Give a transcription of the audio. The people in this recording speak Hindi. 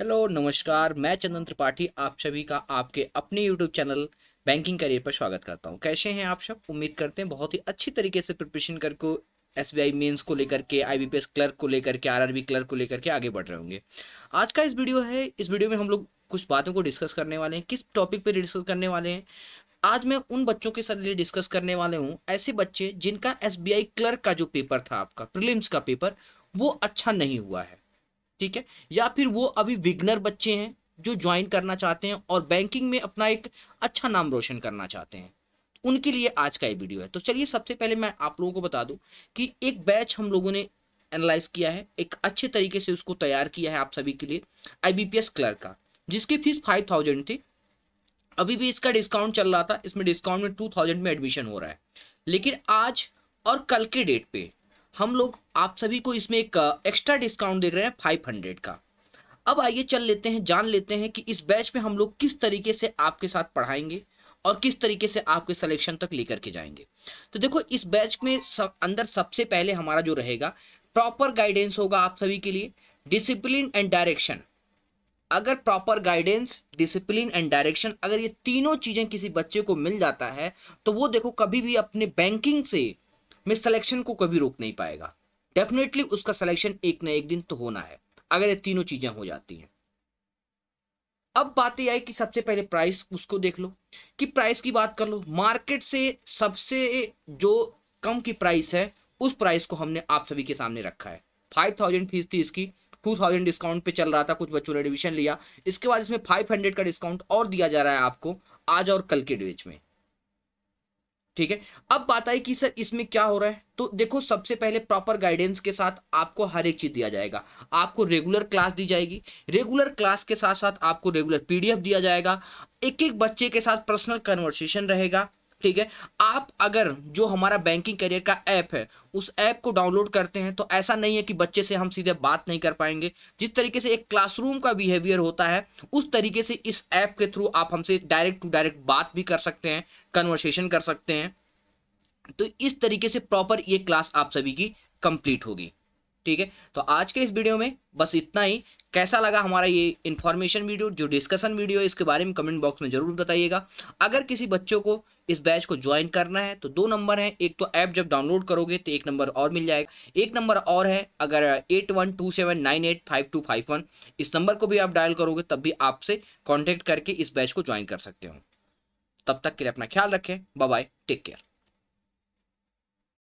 हेलो नमस्कार मैं चंदन त्रिपाठी आप सभी का आपके अपने यूट्यूब चैनल बैंकिंग करियर पर स्वागत करता हूं कैसे हैं आप सब उम्मीद करते हैं बहुत ही अच्छी तरीके से प्रिपरेशन करके एस बी आई मेन्स को लेकर के I B P S clerk को लेकर के आर आर बी क्लर्क को लेकर के आगे बढ़ रहे होंगे आज का इस वीडियो है इस वीडियो में हम लोग कुछ बातों को डिस्कस करने वाले हैं किस टॉपिक पर डिस्कस करने वाले हैं आज मैं उन बच्चों के साथ डिस्कस करने वाले हूँ ऐसे बच्चे जिनका एस बी आई क्लर्क का जो पेपर था आपका प्रिलिम्स का पेपर वो अच्छा नहीं हुआ है ठीक है या फिर वो अभी विगनर बच्चे हैं जो ज्वाइन करना चाहते हैं और बैंकिंग में अपना एक अच्छा नाम रोशन करना चाहते हैं उनके लिए आज का ये वीडियो है तो चलिए सबसे पहले मैं आप लोगों को बता दूं कि एक बैच हम लोगों ने एनालाइज किया है एक अच्छे तरीके से उसको तैयार किया है आप सभी के लिए आईबीपीएस क्लर्क का जिसकी फीस फाइव थाउजेंड थी अभी भी इसका डिस्काउंट चल रहा था इसमें डिस्काउंट में टू थाउजेंड में एडमिशन हो रहा है लेकिन आज और कल के डेट पे हम लोग आप सभी को इसमें एक एक्स्ट्रा डिस्काउंट देख रहे हैं फाइव हंड्रेड का अब आइए चल लेते हैं जान लेते हैं कि इस बैच में हम लोग किस तरीके से आपके साथ पढ़ाएंगे और किस तरीके से आपके सिलेक्शन तक लेकर के जाएंगे तो देखो इस बैच में सब अंदर सबसे पहले हमारा जो रहेगा प्रॉपर गाइडेंस होगा आप सभी के लिए डिसिप्लिन एंड डायरेक्शन अगर proper guidance discipline and direction अगर ये तीनों चीज़ें किसी बच्चे को मिल जाता है तो वो देखो कभी भी अपने बैंकिंग से में सिलेक्शन को कभी रोक नहीं पाएगा डेफिनेटली उसका सिलेक्शन एक न एक दिन तो होना है अगर ये तीनों चीजें हो जाती हैं अब बात यह आई कि सबसे पहले प्राइस उसको देख लो कि प्राइस की बात कर लो मार्केट से सबसे जो कम की प्राइस है उस प्राइस को हमने आप सभी के सामने रखा है फाइव थाउजेंड फीस थी इसकी टू थाउजेंड डिस्काउंट पे चल रहा था कुछ बच्चों ने एडमिशन लिया इसके बाद इसमें फाइव हंड्रेड का डिस्काउंट और दिया जा रहा है आपको आज और कल के डेज में ठीक है अब बात आई कि सर इसमें क्या हो रहा है तो देखो सबसे पहले प्रॉपर गाइडेंस के साथ आपको हर एक चीज़ दिया जाएगा आपको रेगुलर क्लास दी जाएगी रेगुलर क्लास के साथ साथ आपको रेगुलर पीडीएफ दिया जाएगा एक एक बच्चे के साथ पर्सनल कन्वर्सेशन रहेगा ठीक है आप अगर जो हमारा बैंकिंग करियर का ऐप है उस ऐप को डाउनलोड करते हैं तो ऐसा नहीं है कि बच्चे से हम सीधे बात नहीं कर पाएंगे जिस तरीके से एक क्लासरूम का बिहेवियर होता है उस तरीके से इस ऐप के थ्रू आप हमसे डायरेक्ट टू डायरेक्ट बात भी कर सकते हैं कन्वर्सेशन कर सकते हैं तो इस तरीके से प्रॉपर ये क्लास आप सभी की कंप्लीट होगी ठीक है तो आज के इस वीडियो में बस इतना ही कैसा लगा हमारा ये इन्फॉर्मेशन वीडियो जो डिस्कशन वीडियो है इसके बारे में कमेंट बॉक्स में ज़रूर बताइएगा अगर किसी बच्चों को इस बैच को ज्वाइन करना है तो दो नंबर हैं एक तो ऐप जब डाउनलोड करोगे तो एक नंबर और मिल जाएगा एक नंबर और है अगर eight one two seven nine eight five two five one इस नंबर को भी आप डायल करोगे तब भी आपसे कॉन्टेक्ट करके इस बैच को ज्वाइन कर सकते हो तब तक के लिए अपना ख्याल रखें बाय टेक केयर